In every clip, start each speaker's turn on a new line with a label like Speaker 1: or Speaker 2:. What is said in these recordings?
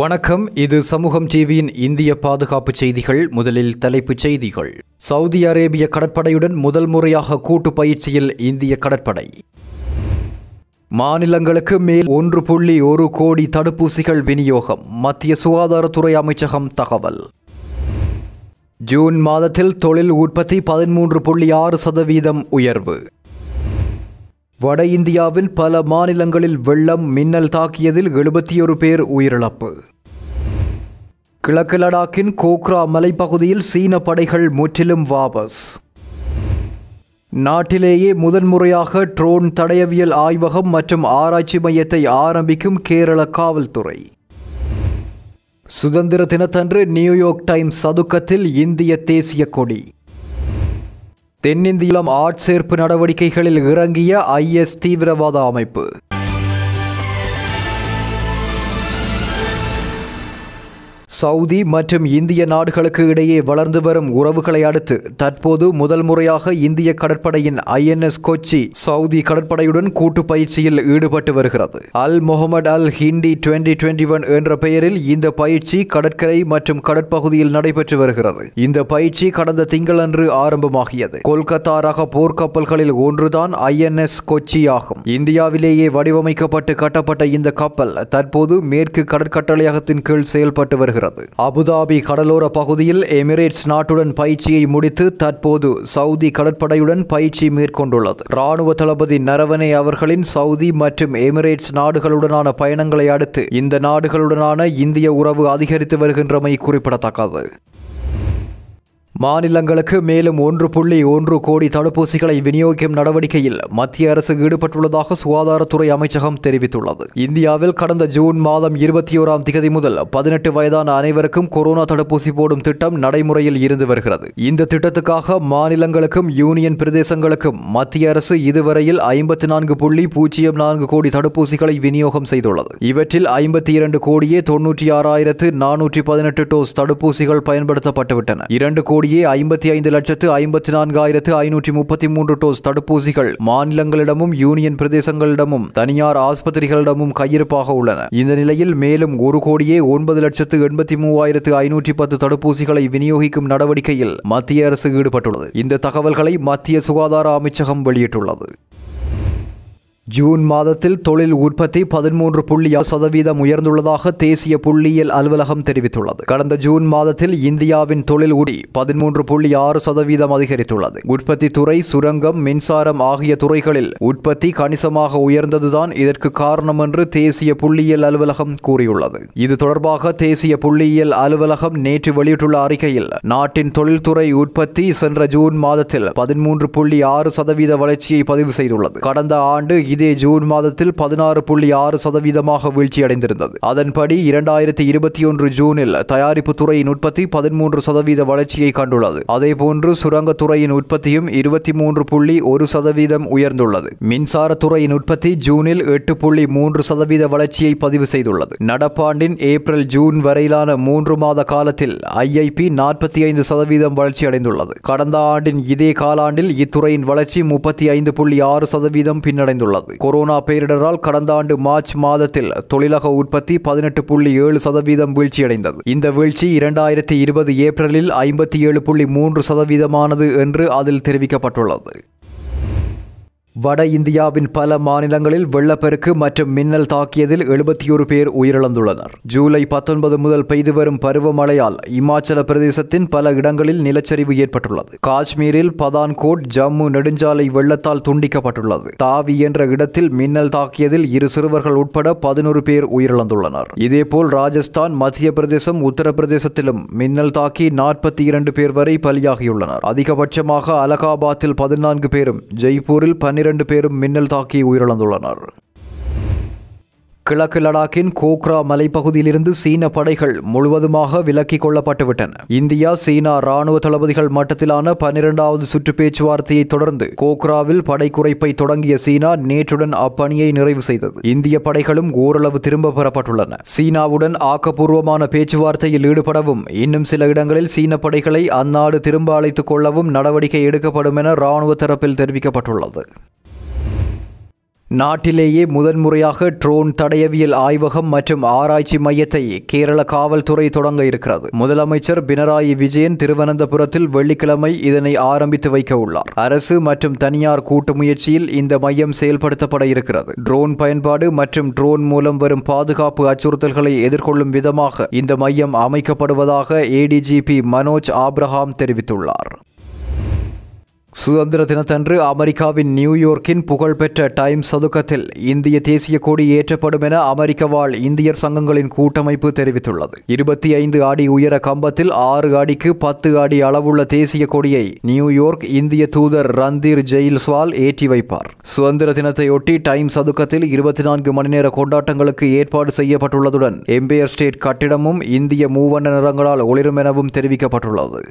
Speaker 1: வணக்கம் இது சமூகம் டிவியின் இந்திய பாதுகாப்பு செய்திகள் முதலில் தலைப்புச் செய்திகள் சவுதி அரேபிய கடற்படையுடன் முதல் முறையாக கூட்டு பயிற்சியில் இந்திய கடற்படை மாநிலங்களுக்கு மேல் ஒன்று புள்ளி ஒரு கோடி தடுப்பூசிகள் விநியோகம் மத்திய சுகாதாரத்துறை அமைச்சகம் தகவல் ஜூன் மாதத்தில் தொழில் உற்பத்தி பதிமூன்று புள்ளி ஆறு சதவீதம் உயர்வு வட இந்தியாவில் பல மாநிலங்களில் வெள்ளம் மின்னல் தாக்கியதில் எழுபத்தி ஒரு பேர் உயிரிழப்பு கிழக்கு லடாக்கின் கோக்ரா மலைப்பகுதியில் சீன படைகள் முற்றிலும் வாபஸ் நாட்டிலேயே முதன்முறையாக ட்ரோன் தடயவியல் ஆய்வகம் மற்றும் ஆராய்ச்சி மையத்தை ஆரம்பிக்கும் கேரள காவல்துறை சுதந்திர தினத்தன்று நியூயார்க் டைம்ஸ் சதுக்கத்தில் இந்திய தேசிய கொடி தென்னிந்தியம் ஆட்சேர்ப்பு நடவடிக்கைகளில் இறங்கிய ஐஎஸ் தீவிரவாத அமைப்பு சவுதி மற்றும் இந்திய நாடுகளுக்கு இடையே வளர்ந்து வரும் உறவுகளை அடுத்து தற்போது முதல் முறையாக இந்திய கடற்படையின் ஐஎன்எஸ் கொச்சி சவுதி கடற்படையுடன் கூட்டு பயிற்சியில் ஈடுபட்டு வருகிறது Al Mohammed Al Hindi twenty twenty one என்ற பெயரில் இந்த பயிற்சி கடற்கரை மற்றும் கடற்பகுதியில் நடைபெற்று வருகிறது இந்த பயிற்சி கடந்த திங்களன்று ஆரம்பமாகியது கொல்கத்தா ரக போர்க்கப்பல்களில் ஒன்றுதான் ஐஎன்எஸ் கொச்சி ஆகும் இந்தியாவிலேயே வடிவமைக்கப்பட்டு கட்டப்பட்ட இந்த கப்பல் தற்போது மேற்கு கடற்கட்டளையகத்தின் கீழ் செயல்பட்டு வருகிறது வருகிறது அபுதாபி கடலோர பகுதியில் எமிரேட்ஸ் நாட்டுடன் பயிற்சியை முடித்து தற்போது சவுதி கடற்படையுடன் பயிற்சி மேற்கொண்டுள்ளது ராணுவ தளபதி நரவனே அவர்களின் சவுதி மற்றும் எமிரேட்ஸ் நாடுகளுடனான பயணங்களை அடுத்து இந்த நாடுகளுடனான இந்திய உறவு அதிகரித்து வருகின்றமை குறிப்பிடத்தக்கது மாநிலங்களுக்கு மேலும் ஒன்று புள்ளி ஒன்று கோடி தடுப்பூசிகளை விநியோகிக்கும் நடவடிக்கையில் மத்திய அரசு ஈடுபட்டுள்ளதாக சுகாதாரத்துறை அமைச்சகம் தெரிவித்துள்ளது இந்தியாவில் கடந்த ஜூன் மாதம் இருபத்தி ஓராம் தேதி முதல் பதினெட்டு வயதான அனைவருக்கும் கொரோனா தடுப்பூசி போடும் திட்டம் நடைமுறையில் இருந்து வருகிறது இந்த திட்டத்துக்காக மாநிலங்களுக்கும் யூனியன் பிரதேசங்களுக்கும் மத்திய அரசு இதுவரையில் ஐம்பத்தி நான்கு புள்ளி பூஜ்ஜியம் நான்கு கோடி தடுப்பூசிகளை விநியோகம் செய்துள்ளது இவற்றில் ஐம்பத்தி இரண்டு கோடியே தொன்னூற்றி ஆறாயிரத்து நானூற்றி பதினெட்டு டோஸ் தடுப்பூசிகள் பயன்படுத்தப்பட்டுவிட்டன இரண்டு கோடி கோடியே ஐம்பத்தி ஐந்து லட்சத்து ஐம்பத்தி நான்காயிரத்து ஐநூற்றி முப்பத்தி மூன்று டோஸ் தடுப்பூசிகள் மாநிலங்களிடமும் யூனியன் பிரதேசங்களிடமும் தனியார் ஆஸ்பத்திரிகளிடமும் கையிருப்பாக உள்ளன இந்த நிலையில் மேலும் ஒரு கோடியே ஒன்பது லட்சத்து எண்பத்தி மூவாயிரத்து ஐநூற்றி பத்து தடுப்பூசிகளை விநியோகிக்கும் நடவடிக்கையில் மத்திய அரசு ஈடுபட்டுள்ளது இந்த தகவல்களை மத்திய சுகாதார அமைச்சகம் வெளியிட்டுள்ளது ஜூன் மாதத்தில் தொழில் உற்பத்தி பதிமூன்று புள்ளி சதவீதம் உயர்ந்துள்ளதாக தேசிய புள்ளியியல் அலுவலகம் தெரிவித்துள்ளது கடந்த ஜூன் மாதத்தில் இந்தியாவின் தொழில் உடி பதிமூன்று புள்ளி ஆறு சதவீதம் அதிகரித்துள்ளது உற்பத்தி துறை சுரங்கம் மின்சாரம் ஆகிய துறைகளில் உற்பத்தி கணிசமாக உயர்ந்ததுதான் இதற்கு காரணம் என்று தேசிய புள்ளியியல் அலுவலகம் கூறியுள்ளது இது தொடர்பாக தேசிய புள்ளியியல் அலுவலகம் நேற்று வெளியிட்டுள்ள அறிக்கையில் நாட்டின் தொழில்துறை உற்பத்தி சென்ற ஜூன் மாதத்தில் பதிமூன்று புள்ளி ஆறு சதவீத வளர்ச்சியை பதிவு செய்துள்ளது கடந்த ஆண்டு இது இதே ஜூன் மாதத்தில் பதினாறு புள்ளி ஆறு சதவீதமாக வீழ்ச்சியடைந்திருந்தது அதன்படி இரண்டாயிரத்தி இருபத்தி ஒன்று ஜூனில் தயாரிப்பு துறையின் உற்பத்தி பதிமூன்று சதவீத வளர்ச்சியை கண்டுள்ளது அதேபோன்று சுரங்கத்துறையின் உற்பத்தியும் இருபத்தி மூன்று புள்ளி ஒரு சதவீதம் உயர்ந்துள்ளது மின்சாரத்துறையின் உற்பத்தி ஜூனில் எட்டு புள்ளி மூன்று சதவீத வளர்ச்சியை பதிவு செய்துள்ளது நடப்பாண்டின் ஏப்ரல் ஜூன் வரையிலான மூன்று மாத காலத்தில் ஐஐபி நாற்பத்தி ஐந்து சதவீதம் வளர்ச்சியடைந்துள்ளது கடந்த ஆண்டின் இதே காலாண்டில் இத்துறையின் வளர்ச்சி முப்பத்தி ஐந்து புள்ளி ஆறு சதவீதம் பின்னடைந்துள்ளது உள்ளது கொரோனா பேரிடரால் கடந்த ஆண்டு மார்ச் மாதத்தில் தொழிலக உற்பத்தி பதினெட்டு புள்ளி ஏழு சதவீதம் வீழ்ச்சியடைந்தது இந்த வீழ்ச்சி இரண்டாயிரத்தி இருபது ஏப்ரலில் ஐம்பத்தி ஏழு புள்ளி மூன்று சதவீதமானது என்று அதில் தெரிவிக்கப்பட்டுள்ளது வட இந்தியாவின் பல மாநிலங்களில் வெள்ளப்பெருக்கு மற்றும் மின்னல் தாக்கியதில் எழுபத்தி ஒரு பேர் உயிரிழந்துள்ளனர் ஜூலை பத்தொன்பது முதல் பெய்து வரும் பருவமழையால் இமாச்சல பிரதேசத்தின் பல இடங்களில் நிலச்சரிவு ஏற்பட்டுள்ளது காஷ்மீரில் பதான்கோட் ஜம்மு நெடுஞ்சாலை வெள்ளத்தால் துண்டிக்கப்பட்டுள்ளது தாவி என்ற இடத்தில் மின்னல் தாக்கியதில் இரு சிறுவர்கள் உட்பட பதினொரு பேர் உயிரிழந்துள்ளனர் இதேபோல் ராஜஸ்தான் மத்திய பிரதேசம் உத்தரப்பிரதேசத்திலும் மின்னல் தாக்கி நாற்பத்தி இரண்டு பேர் வரை பலியாகியுள்ளனர் அதிகபட்சமாக அலகாபாத்தில் பதினான்கு பேரும் ஜெய்ப்பூரில் பன்னிரண்டு பன்னிரண்டு பேரும் மின்னல் தாக்கி உயிரிழந்துள்ளனர் கிழக்கு லடாக்கின் கோக்ரா மலைப்பகுதியிலிருந்து சீன படைகள் முழுவதுமாக விலக்கிக் கொள்ளப்பட்டுவிட்டன இந்தியா சீனா ராணுவ தளபதிகள் மட்டத்திலான பனிரெண்டாவது சுற்று பேச்சுவார்த்தையை தொடர்ந்து கோக்ராவில் படை குறைப்பை தொடங்கிய சீனா நேற்றுடன் அப்பணியை நிறைவு செய்தது இந்திய படைகளும் ஓரளவு திரும்ப பெறப்பட்டுள்ளன சீனாவுடன் ஆக்கப்பூர்வமான பேச்சுவார்த்தையில் ஈடுபடவும் இன்னும் சில இடங்களில் சீன படைகளை அந்நாடு திரும்ப அழைத்துக் கொள்ளவும் நடவடிக்கை எடுக்கப்படும் என ராணுவ தரப்பில் தெரிவிக்கப்பட்டுள்ளது நாட்டிலேயே முதன்முறையாக ட்ரோன் தடயவியல் ஆய்வகம் மற்றும் ஆராய்ச்சி மையத்தை கேரள காவல்துறை தொடங்க இருக்கிறது முதலமைச்சர் பினராயி விஜயன் திருவனந்தபுரத்தில் வெள்ளிக்கிழமை இதனை ஆரம்பித்து வைக்க உள்ளார் அரசு மற்றும் தனியார் கூட்டு முயற்சியில் இந்த மையம் செயல்படுத்தப்பட இருக்கிறது ட்ரோன் பயன்பாடு மற்றும் ட்ரோன் மூலம் வரும் பாதுகாப்பு அச்சுறுத்தல்களை எதிர்கொள்ளும் விதமாக இந்த மையம் அமைக்கப்படுவதாக ஏடிஜிபி மனோஜ் ஆப்ரஹாம் தெரிவித்துள்ளார் சுதந்திர தினத்தன்று அமெரிக்காவின் நியூயோர்க்கின் புகழ்பெற்ற டைம் சதுக்கத்தில் இந்திய தேசிய கொடி ஏற்றப்படும் என அமெரிக்க வாழ் இந்தியர் சங்கங்களின் கூட்டமைப்பு தெரிவித்துள்ளது இருபத்தி ஐந்து அடி உயர கம்பத்தில் ஆறு அடிக்கு பத்து அடி அளவுள்ள தேசிய கொடியை நியூயோர்க் இந்திய தூதர் ரந்தீர் ஜெயில்ஸ்வால் ஏற்றி வைப்பார் சுதந்திர தினத்தையொட்டி டைம் சதுக்கத்தில் இருபத்தி நான்கு மணி நேர கொண்டாட்டங்களுக்கு ஏற்பாடு செய்யப்பட்டுள்ளதுடன் எம்பையர் ஸ்டேட் கட்டிடமும் இந்திய மூவண்ண நிறங்களால் ஒளிரும் எனவும் தெரிவிக்கப்பட்டுள்ளது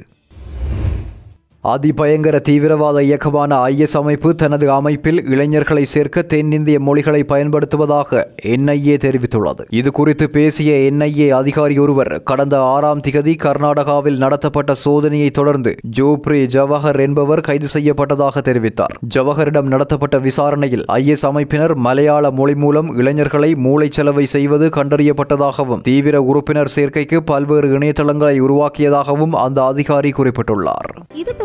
Speaker 1: அதிபயங்கர தீவிரவாத இயக்கமான ஐஎஸ் அமைப்பு தனது அமைப்பில் இளைஞர்களை சேர்க்க தென்னிந்திய மொழிகளை பயன்படுத்துவதாக என்ஐஏ தெரிவித்துள்ளது இது குறித்து பேசிய என்ஐஏ அதிகாரி ஒருவர் கடந்த ஆறாம் திகதி கர்நாடகாவில் நடத்தப்பட்ட சோதனையை தொடர்ந்து ஜோப்ரி ஜவஹர் என்பவர் கைது செய்யப்பட்டதாக தெரிவித்தார் ஜவஹரிடம் நடத்தப்பட்ட விசாரணையில் ஐஎஸ் அமைப்பினர் மலையாள மொழி மூலம் இளைஞர்களை மூளைச்சலவை செய்வது கண்டறியப்பட்டதாகவும் தீவிர உறுப்பினர் சேர்க்கைக்கு பல்வேறு இணையதளங்களை உருவாக்கியதாகவும் அந்த அதிகாரி குறிப்பிட்டுள்ளார்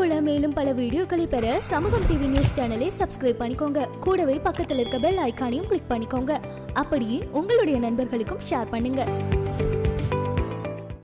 Speaker 1: போல மேலும் பல வீடியோக்களை பெற சமூகம் டிவி நியூஸ் சேனலை சப்ஸ்கிரைப் பண்ணிக்கோங்க கூடவே பக்கத்தில் இருக்க பெல் ஐக்கானையும் கிளிக் பண்ணிக்கோங்க அப்படியே உங்களுடைய நண்பர்களுக்கும் ஷேர் பண்ணுங்க